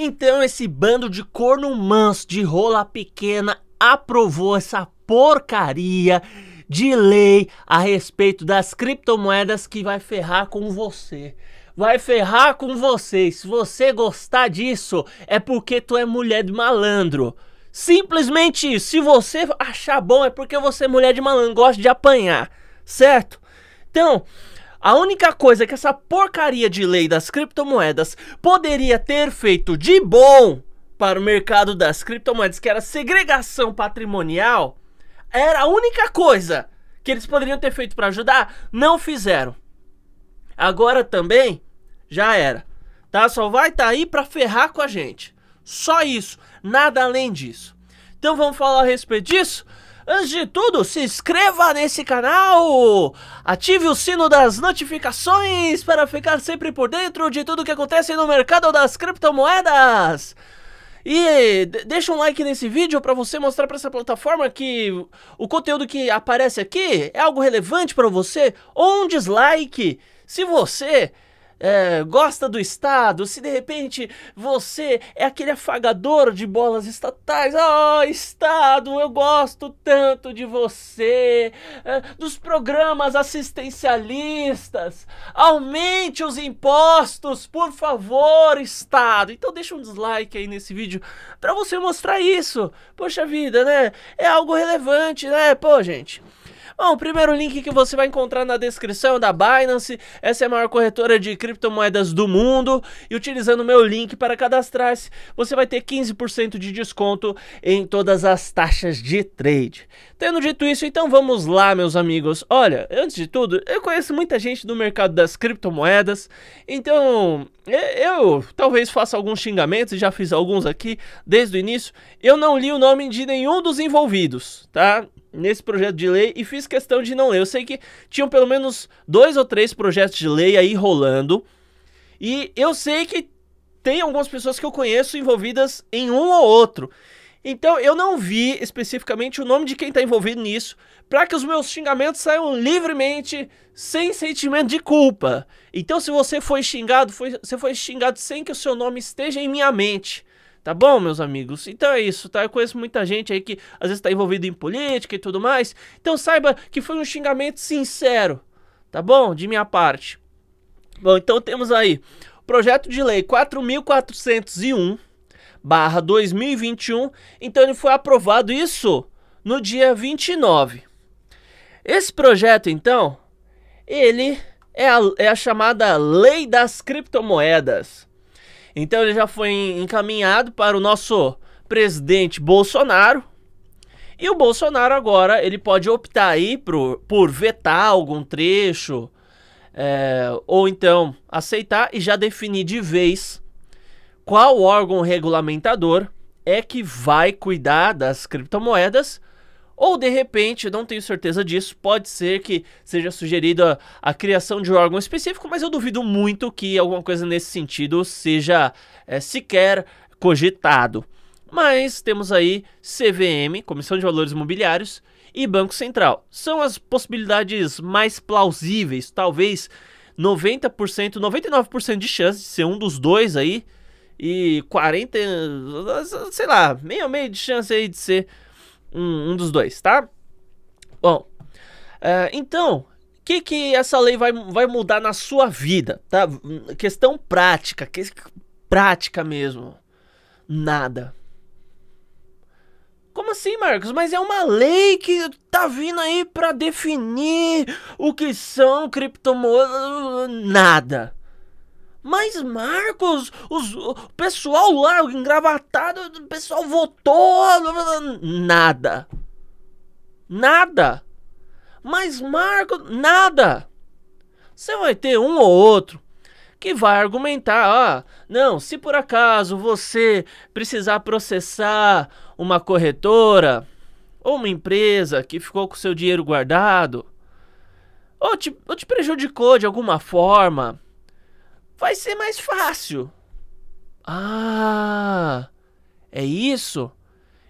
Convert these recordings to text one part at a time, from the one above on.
Então esse bando de corno manso de rola pequena aprovou essa porcaria de lei a respeito das criptomoedas que vai ferrar com você. Vai ferrar com você. Se você gostar disso, é porque tu é mulher de malandro. Simplesmente isso. Se você achar bom, é porque você é mulher de malandro, gosta de apanhar, certo? Então, a única coisa que essa porcaria de lei das criptomoedas poderia ter feito de bom para o mercado das criptomoedas, que era segregação patrimonial, era a única coisa que eles poderiam ter feito para ajudar, não fizeram. Agora também já era. Tá? Só vai estar tá aí para ferrar com a gente. Só isso, nada além disso. Então vamos falar a respeito disso? Antes de tudo, se inscreva nesse canal, ative o sino das notificações para ficar sempre por dentro de tudo que acontece no mercado das criptomoedas. E deixa um like nesse vídeo para você mostrar para essa plataforma que o conteúdo que aparece aqui é algo relevante para você, ou um dislike se você é, gosta do Estado, se de repente você é aquele afagador de bolas estatais, ó oh, ah, Estado, eu gosto tanto de você, é, dos programas assistencialistas, aumente os impostos, por favor, Estado. Então deixa um dislike aí nesse vídeo para você mostrar isso. Poxa vida, né? É algo relevante, né? Pô, gente. Bom, o primeiro link que você vai encontrar na descrição da Binance, essa é a maior corretora de criptomoedas do mundo, e utilizando o meu link para cadastrar-se, você vai ter 15% de desconto em todas as taxas de trade. Tendo dito isso, então vamos lá, meus amigos. Olha, antes de tudo, eu conheço muita gente do mercado das criptomoedas, então eu talvez faça alguns xingamentos, já fiz alguns aqui desde o início. Eu não li o nome de nenhum dos envolvidos, tá? nesse projeto de lei e fiz questão de não ler. Eu sei que tinham pelo menos dois ou três projetos de lei aí rolando. E eu sei que tem algumas pessoas que eu conheço envolvidas em um ou outro. Então eu não vi especificamente o nome de quem está envolvido nisso, para que os meus xingamentos saiam livremente, sem sentimento de culpa. Então se você foi xingado, foi, você foi xingado sem que o seu nome esteja em minha mente. Tá bom, meus amigos? Então é isso, tá? Eu conheço muita gente aí que às vezes tá envolvido em política e tudo mais. Então saiba que foi um xingamento sincero, tá bom? De minha parte. Bom, então temos aí projeto de lei 4401 2021. Então ele foi aprovado isso no dia 29. Esse projeto, então, ele é a, é a chamada Lei das Criptomoedas. Então ele já foi encaminhado para o nosso presidente Bolsonaro. E o Bolsonaro agora ele pode optar aí por, por vetar algum trecho é, ou então aceitar e já definir de vez qual órgão regulamentador é que vai cuidar das criptomoedas ou de repente, eu não tenho certeza disso, pode ser que seja sugerida a criação de um órgão específico, mas eu duvido muito que alguma coisa nesse sentido seja é, sequer cogitado. Mas temos aí CVM, Comissão de Valores Imobiliários, e Banco Central. São as possibilidades mais plausíveis, talvez 90%, 99% de chance de ser um dos dois aí, e 40, sei lá, meio a meio de chance aí de ser um, um dos dois, tá? Bom, é, então, o que, que essa lei vai, vai mudar na sua vida? Tá? Questão prática, que, prática mesmo. Nada. Como assim, Marcos? Mas é uma lei que tá vindo aí para definir o que são criptomoedas. Nada. Mas, Marcos, os, o pessoal lá, o engravatado, o pessoal votou. Nada. Nada. Mas, Marcos, nada. Você vai ter um ou outro que vai argumentar: ah, não, se por acaso você precisar processar uma corretora ou uma empresa que ficou com seu dinheiro guardado, ou te, ou te prejudicou de alguma forma vai ser mais fácil. Ah, é isso?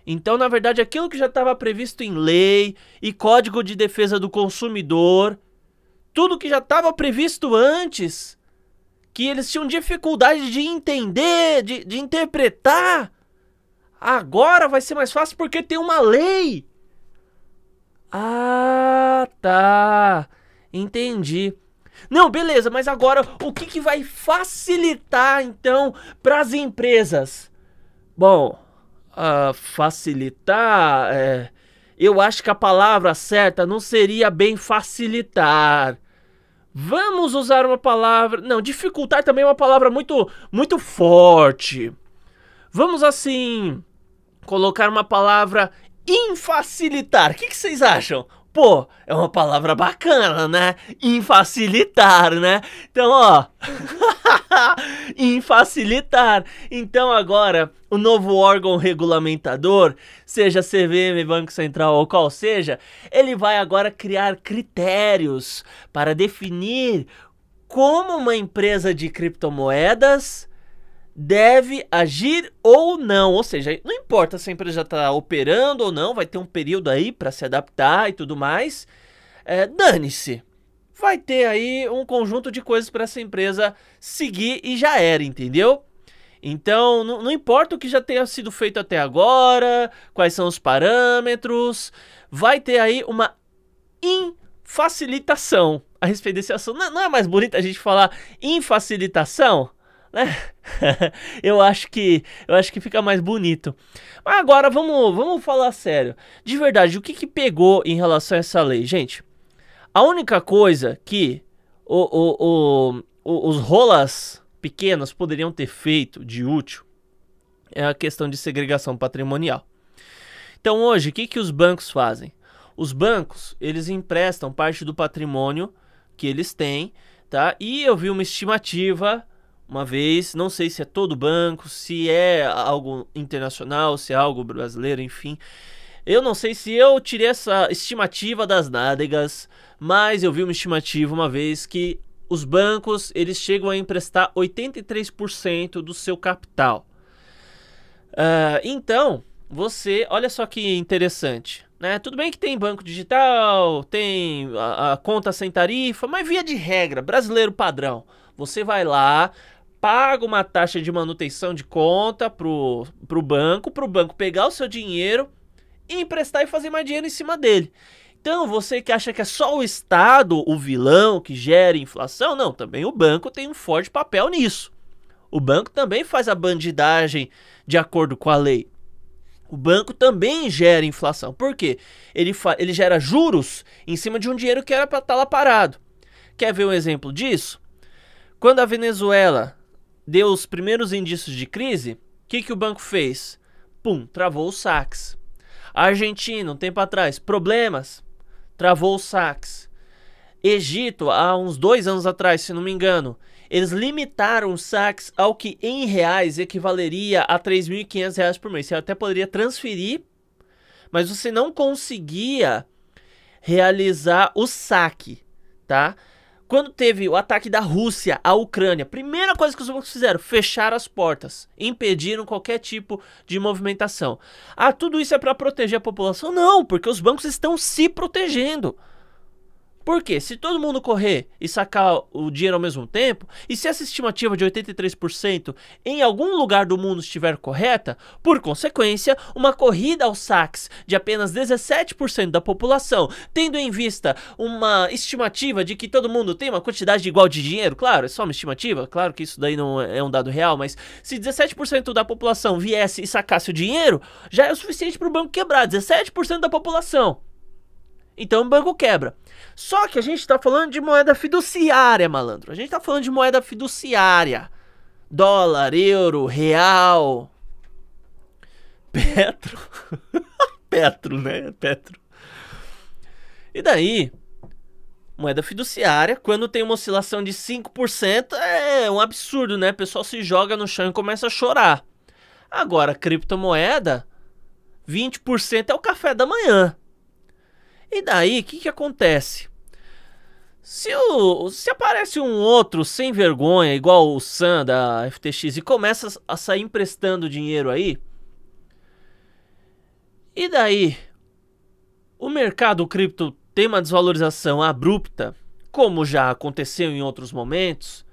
Então, na verdade, aquilo que já estava previsto em lei e código de defesa do consumidor, tudo que já estava previsto antes, que eles tinham dificuldade de entender, de, de interpretar, agora vai ser mais fácil porque tem uma lei. Ah, tá. Entendi. Não, beleza, mas agora o que, que vai facilitar então para as empresas? Bom, uh, facilitar. É, eu acho que a palavra certa não seria bem facilitar. Vamos usar uma palavra. Não, dificultar também é uma palavra muito, muito forte. Vamos assim. Colocar uma palavra infacilitar. O que, que vocês acham? Pô, é uma palavra bacana, né? Infacilitar, né? Então, ó. Infacilitar. Então, agora, o novo órgão regulamentador, seja CVM, Banco Central ou qual seja, ele vai agora criar critérios para definir como uma empresa de criptomoedas deve agir ou não. Ou seja, não importa se a empresa já está operando ou não, vai ter um período aí para se adaptar e tudo mais. É, Dane-se. Vai ter aí um conjunto de coisas para essa empresa seguir e já era, entendeu? Então, não, não importa o que já tenha sido feito até agora, quais são os parâmetros, vai ter aí uma infacilitação a respeito desse assunto. Não, não é mais bonito a gente falar infacilitação? né? eu acho que eu acho que fica mais bonito. Mas agora vamos vamos falar sério. De verdade, o que, que pegou em relação a essa lei, gente? A única coisa que o, o, o, os rolas pequenos poderiam ter feito de útil é a questão de segregação patrimonial. Então hoje, o que, que os bancos fazem? Os bancos, eles emprestam parte do patrimônio que eles têm, tá? E eu vi uma estimativa uma vez, não sei se é todo banco, se é algo internacional, se é algo brasileiro, enfim. Eu não sei se eu tirei essa estimativa das nádegas, mas eu vi uma estimativa uma vez que os bancos eles chegam a emprestar 83% do seu capital. Uh, então, você, olha só que interessante. Né? Tudo bem que tem banco digital, tem a, a conta sem tarifa, mas via de regra, brasileiro padrão. Você vai lá, paga uma taxa de manutenção de conta pro, pro banco, pro banco pegar o seu dinheiro e emprestar e fazer mais dinheiro em cima dele. Então, você que acha que é só o Estado o vilão que gera inflação, não, também o banco tem um forte papel nisso. O banco também faz a bandidagem de acordo com a lei. O banco também gera inflação. Por quê? Ele, ele gera juros em cima de um dinheiro que era para estar tá lá parado. Quer ver um exemplo disso? Quando a Venezuela deu os primeiros indícios de crise, o que, que o banco fez? Pum, travou os saques. A Argentina, um tempo atrás, problemas, travou os saques. Egito, há uns dois anos atrás, se não me engano, eles limitaram os saques ao que em reais equivaleria a R$ 3.500 por mês. Você até poderia transferir, mas você não conseguia realizar o saque, tá? Quando teve o ataque da Rússia à Ucrânia, primeira coisa que os russos fizeram, fechar as portas, impediram qualquer tipo de movimentação. Ah, tudo isso é para proteger a população? Não, porque os bancos estão se protegendo. Porque se todo mundo correr e sacar o dinheiro ao mesmo tempo, e se essa estimativa de 83% em algum lugar do mundo estiver correta, por consequência, uma corrida aos saques de apenas 17% da população, tendo em vista uma estimativa de que todo mundo tem uma quantidade igual de dinheiro, claro, é só uma estimativa, claro que isso daí não é, é um dado real, mas se 17% da população viesse e sacasse o dinheiro, já é o suficiente para o banco quebrar 17% da população. Então o banco quebra. Só que a gente está falando de moeda fiduciária, malandro. A gente está falando de moeda fiduciária. Dólar, euro, real. Petro. Petro, né? Petro. E daí, moeda fiduciária, quando tem uma oscilação de 5%, é um absurdo, né? O pessoal se joga no chão e começa a chorar. Agora, criptomoeda, 20% é o café da manhã. E daí, o que, que acontece? Se, o, se aparece um outro sem vergonha, igual o Sam da FTX, e começa a sair emprestando dinheiro aí, e daí o mercado cripto tem uma desvalorização abrupta, como já aconteceu em outros momentos,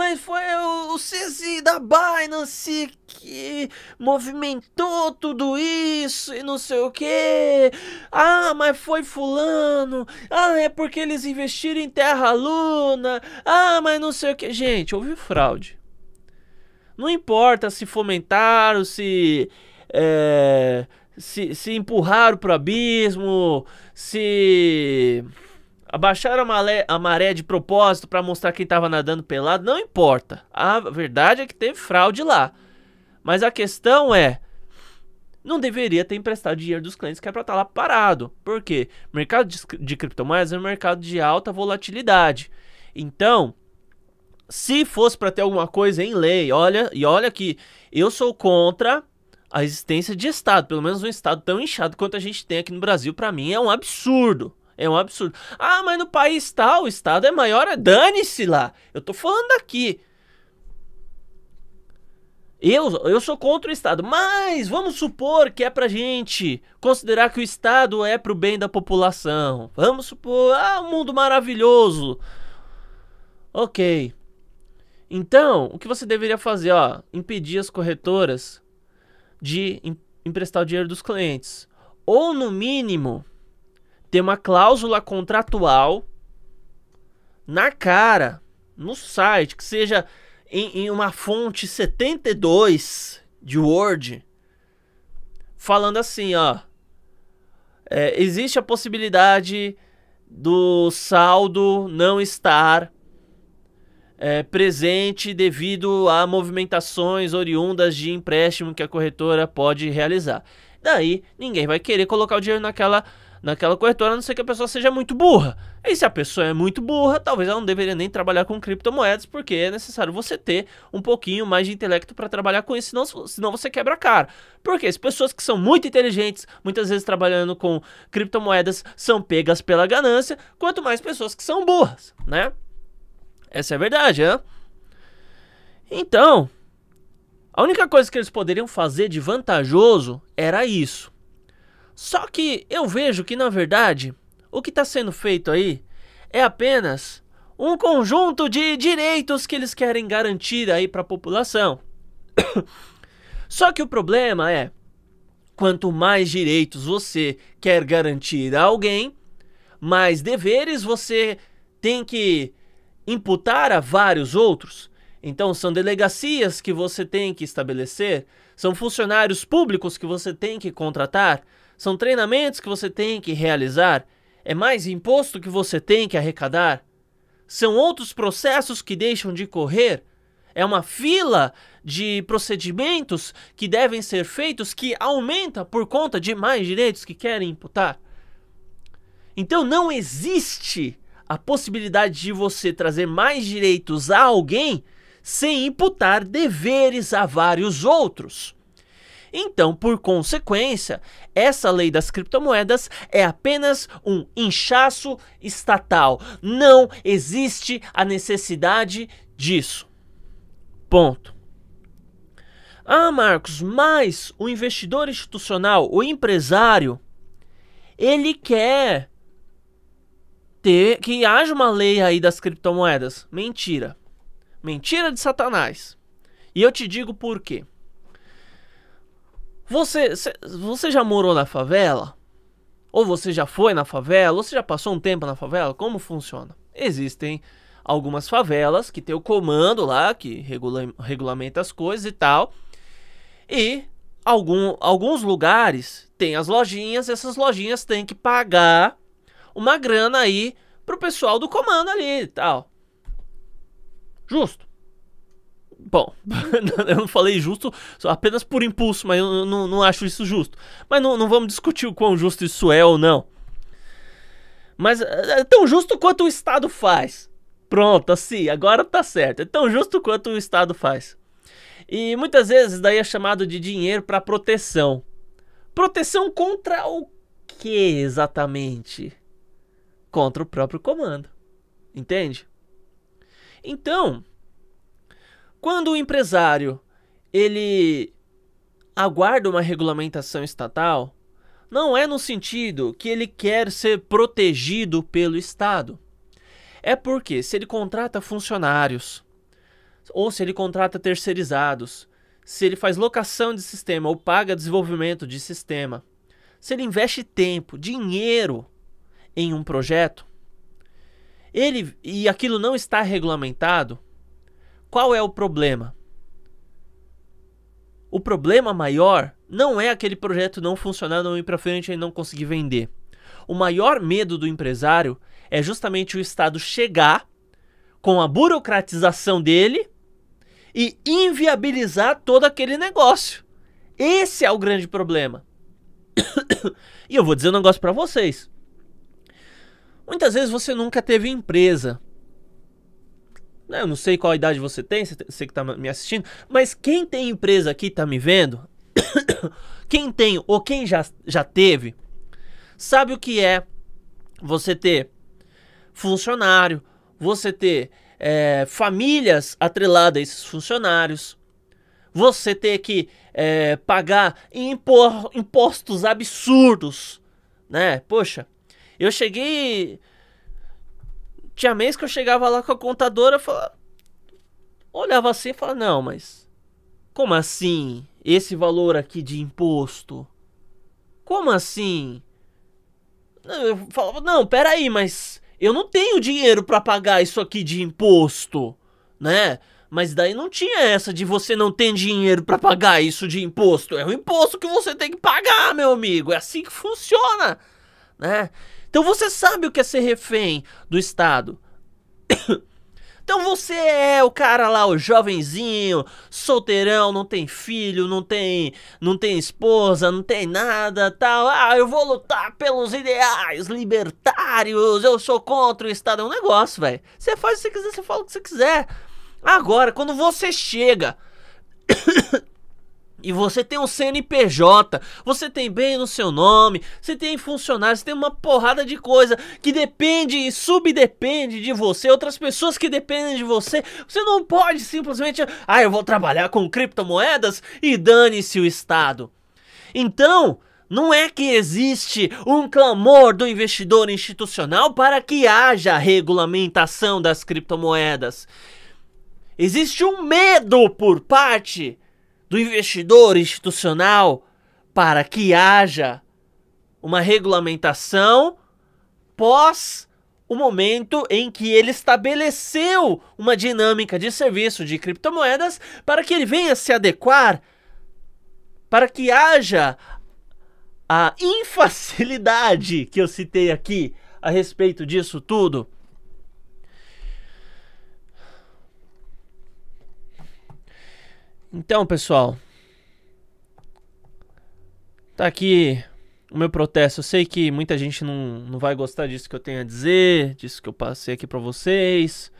mas foi o CZ da Binance que movimentou tudo isso e não sei o que. Ah, mas foi fulano. Ah, é porque eles investiram em terra luna. Ah, mas não sei o que. Gente, houve fraude. Não importa se fomentaram, se. É, se, se empurraram pro abismo, se. Abaixaram a maré, a maré de propósito para mostrar quem estava nadando pelado, não importa. A verdade é que teve fraude lá. Mas a questão é, não deveria ter emprestado dinheiro dos clientes que é para estar tá lá parado. Por quê? O mercado de, de criptomoedas é um mercado de alta volatilidade. Então, se fosse para ter alguma coisa em lei, olha, e olha que eu sou contra a existência de Estado, pelo menos um Estado tão inchado quanto a gente tem aqui no Brasil, para mim é um absurdo. É um absurdo. Ah, mas no país tal, o Estado é maior, é dane-se lá. Eu tô falando aqui. Eu, eu sou contra o Estado, mas vamos supor que é pra gente considerar que o Estado é pro bem da população. Vamos supor, ah, um mundo maravilhoso. Ok. Então, o que você deveria fazer, ó, impedir as corretoras de em emprestar o dinheiro dos clientes. Ou no mínimo, ter uma cláusula contratual na cara, no site, que seja em, em uma fonte 72 de Word, falando assim, ó. É, existe a possibilidade do saldo não estar é, presente devido a movimentações oriundas de empréstimo que a corretora pode realizar. Daí ninguém vai querer colocar o dinheiro naquela naquela corretora, a não ser que a pessoa seja muito burra. E se a pessoa é muito burra, talvez ela não deveria nem trabalhar com criptomoedas, porque é necessário você ter um pouquinho mais de intelecto para trabalhar com isso, senão, senão você quebra a cara. Porque as pessoas que são muito inteligentes, muitas vezes trabalhando com criptomoedas, são pegas pela ganância, quanto mais pessoas que são burras, né? Essa é a verdade, né? Então, a única coisa que eles poderiam fazer de vantajoso era isso. Só que eu vejo que, na verdade, o que está sendo feito aí é apenas um conjunto de direitos que eles querem garantir aí para a população. Só que o problema é, quanto mais direitos você quer garantir a alguém, mais deveres você tem que imputar a vários outros. Então, são delegacias que você tem que estabelecer, são funcionários públicos que você tem que contratar, são treinamentos que você tem que realizar? É mais imposto que você tem que arrecadar? São outros processos que deixam de correr? É uma fila de procedimentos que devem ser feitos que aumenta por conta de mais direitos que querem imputar? Então não existe a possibilidade de você trazer mais direitos a alguém sem imputar deveres a vários outros. Então, por consequência, essa lei das criptomoedas é apenas um inchaço estatal. Não existe a necessidade disso. Ponto. Ah, Marcos, mas o investidor institucional, o empresário, ele quer ter que haja uma lei aí das criptomoedas. Mentira. Mentira de Satanás. E eu te digo por quê. Você, você já morou na favela? Ou você já foi na favela? Ou você já passou um tempo na favela? Como funciona? Existem algumas favelas que tem o comando lá, que regula, regulamenta as coisas e tal. E algum, alguns lugares tem as lojinhas, essas lojinhas têm que pagar uma grana aí pro pessoal do comando ali e tal. Justo. Bom, eu não falei justo apenas por impulso, mas eu não, não acho isso justo. Mas não, não vamos discutir o quão justo isso é ou não. Mas é, é tão justo quanto o Estado faz. Pronto, assim, agora tá certo. É tão justo quanto o Estado faz. E muitas vezes daí é chamado de dinheiro para proteção. Proteção contra o que exatamente? Contra o próprio comando. Entende? Então, quando o empresário ele aguarda uma regulamentação estatal, não é no sentido que ele quer ser protegido pelo Estado. É porque se ele contrata funcionários, ou se ele contrata terceirizados, se ele faz locação de sistema ou paga desenvolvimento de sistema, se ele investe tempo, dinheiro em um projeto, ele e aquilo não está regulamentado, qual é o problema? O problema maior não é aquele projeto não funcionar, não ir para frente e não conseguir vender. O maior medo do empresário é justamente o Estado chegar com a burocratização dele e inviabilizar todo aquele negócio. Esse é o grande problema. e eu vou dizer um negócio para vocês. Muitas vezes você nunca teve empresa, né, eu não sei qual idade você tem, você que está me assistindo, mas quem tem empresa aqui está me vendo, quem tem ou quem já, já teve, sabe o que é você ter funcionário, você ter é, famílias atreladas a esses funcionários, você ter que é, pagar impor, impostos absurdos, né? Poxa, eu cheguei tinha mês que eu chegava lá com a contadora, e falava, olhava assim e falava, não, mas como assim esse valor aqui de imposto? Como assim? Eu falava, não, peraí, mas eu não tenho dinheiro para pagar isso aqui de imposto, né? Mas daí não tinha essa de você não ter dinheiro para pagar isso de imposto. É um imposto que você tem que pagar, meu amigo. É assim que funciona, né? Então você sabe o que é ser refém do Estado. Então você é o cara lá, o jovenzinho, solteirão, não tem filho, não tem, não tem esposa, não tem nada, tal. Ah, eu vou lutar pelos ideais libertários, eu sou contra o Estado, é um negócio, velho. Você faz o que você quiser, você fala o que você quiser. Agora, quando você chega E você tem um CNPJ, você tem bem no seu nome, você tem funcionários, você tem uma porrada de coisa que depende e subdepende de você, outras pessoas que dependem de você. Você não pode simplesmente, ah, eu vou trabalhar com criptomoedas e dane-se o Estado. Então, não é que existe um clamor do investidor institucional para que haja regulamentação das criptomoedas. Existe um medo por parte do investidor institucional para que haja uma regulamentação pós o momento em que ele estabeleceu uma dinâmica de serviço de criptomoedas para que ele venha se adequar, para que haja a infacilidade que eu citei aqui a respeito disso tudo. Então, pessoal. Tá aqui o meu protesto. Eu sei que muita gente não, não vai gostar disso que eu tenho a dizer, disso que eu passei aqui pra vocês.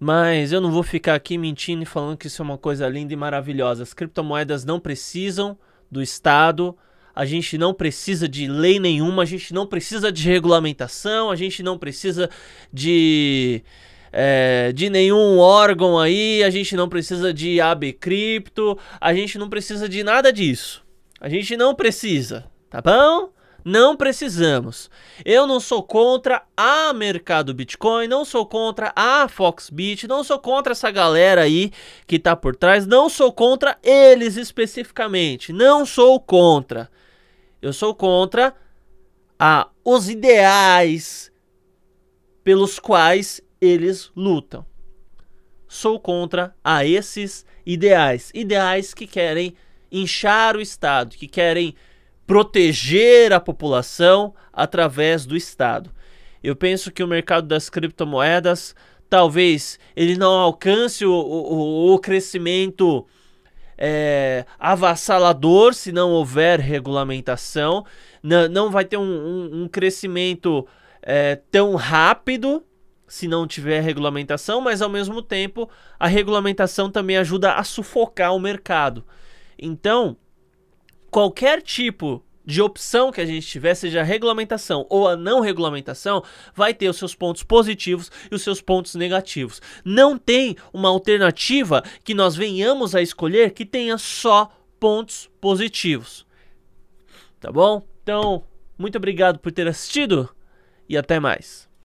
Mas eu não vou ficar aqui mentindo e falando que isso é uma coisa linda e maravilhosa. As criptomoedas não precisam do Estado, a gente não precisa de lei nenhuma, a gente não precisa de regulamentação, a gente não precisa de é, de nenhum órgão aí, a gente não precisa de AB cripto, a gente não precisa de nada disso. A gente não precisa, tá bom? Não precisamos. Eu não sou contra a mercado Bitcoin, não sou contra a Foxbit, não sou contra essa galera aí que tá por trás, não sou contra eles especificamente, não sou contra. Eu sou contra a os ideais pelos quais eles lutam. Sou contra a esses ideais, ideais que querem inchar o Estado, que querem proteger a população através do Estado. Eu penso que o mercado das criptomoedas talvez ele não alcance o, o, o crescimento é, avassalador se não houver regulamentação, não, não vai ter um, um, um crescimento é, tão rápido se não tiver regulamentação, mas ao mesmo tempo a regulamentação também ajuda a sufocar o mercado. Então, qualquer tipo de opção que a gente tiver, seja a regulamentação ou a não regulamentação, vai ter os seus pontos positivos e os seus pontos negativos. Não tem uma alternativa que nós venhamos a escolher que tenha só pontos positivos. Tá bom? Então, muito obrigado por ter assistido e até mais.